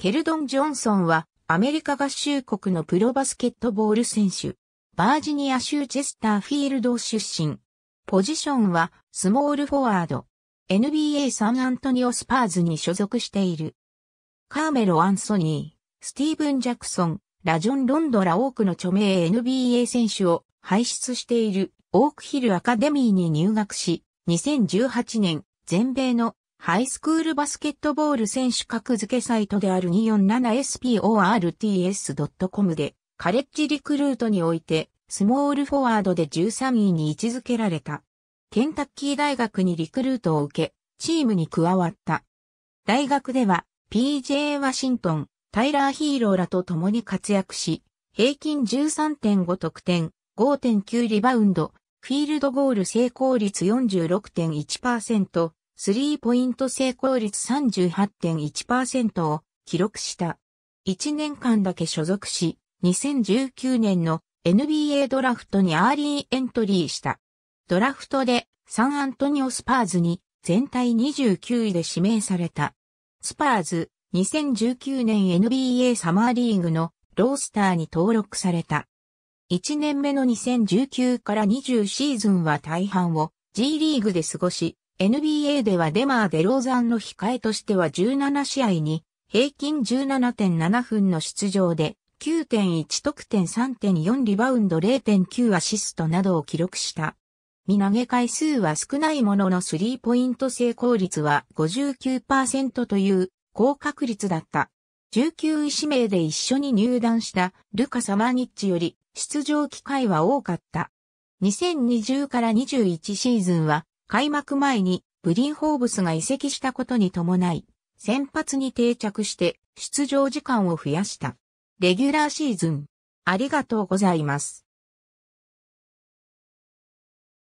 ケルドン・ジョンソンはアメリカ合衆国のプロバスケットボール選手。バージニア州チェスターフィールド出身。ポジションはスモールフォワード。NBA サンアントニオスパーズに所属している。カーメロ・アンソニー、スティーブン・ジャクソン、ラジョン・ロンドら多くの著名 NBA 選手を輩出しているオークヒルアカデミーに入学し、2018年全米のハイスクールバスケットボール選手格付けサイトである 247sports.com で、カレッジリクルートにおいて、スモールフォワードで13位に位置づけられた。ケンタッキー大学にリクルートを受け、チームに加わった。大学では、PJ ワシントン、タイラー・ヒーローらと共に活躍し、平均13.5得点、5.9リバウンド、フィールドゴール成功率46.1%、スリーポイント成功率38.1%を記録した。1年間だけ所属し、2019年の NBA ドラフトにアーリーエントリーした。ドラフトでサンアントニオスパーズに全体29位で指名された。スパーズ2019年 NBA サマーリーグのロースターに登録された。1年目の2019から20シーズンは大半を G リーグで過ごし、NBA ではデマー・デローザンの控えとしては17試合に平均17.7分の出場で9.1得点3.4リバウンド0.9アシストなどを記録した。見投げ回数は少ないもののスリーポイント成功率は59%という高確率だった。19位指名で一緒に入団したルカ・サマーニッチより出場機会は多かった。2020から21シーズンは開幕前にブリンホーブスが移籍したことに伴い、先発に定着して出場時間を増やした。レギュラーシーズン、ありがとうございます。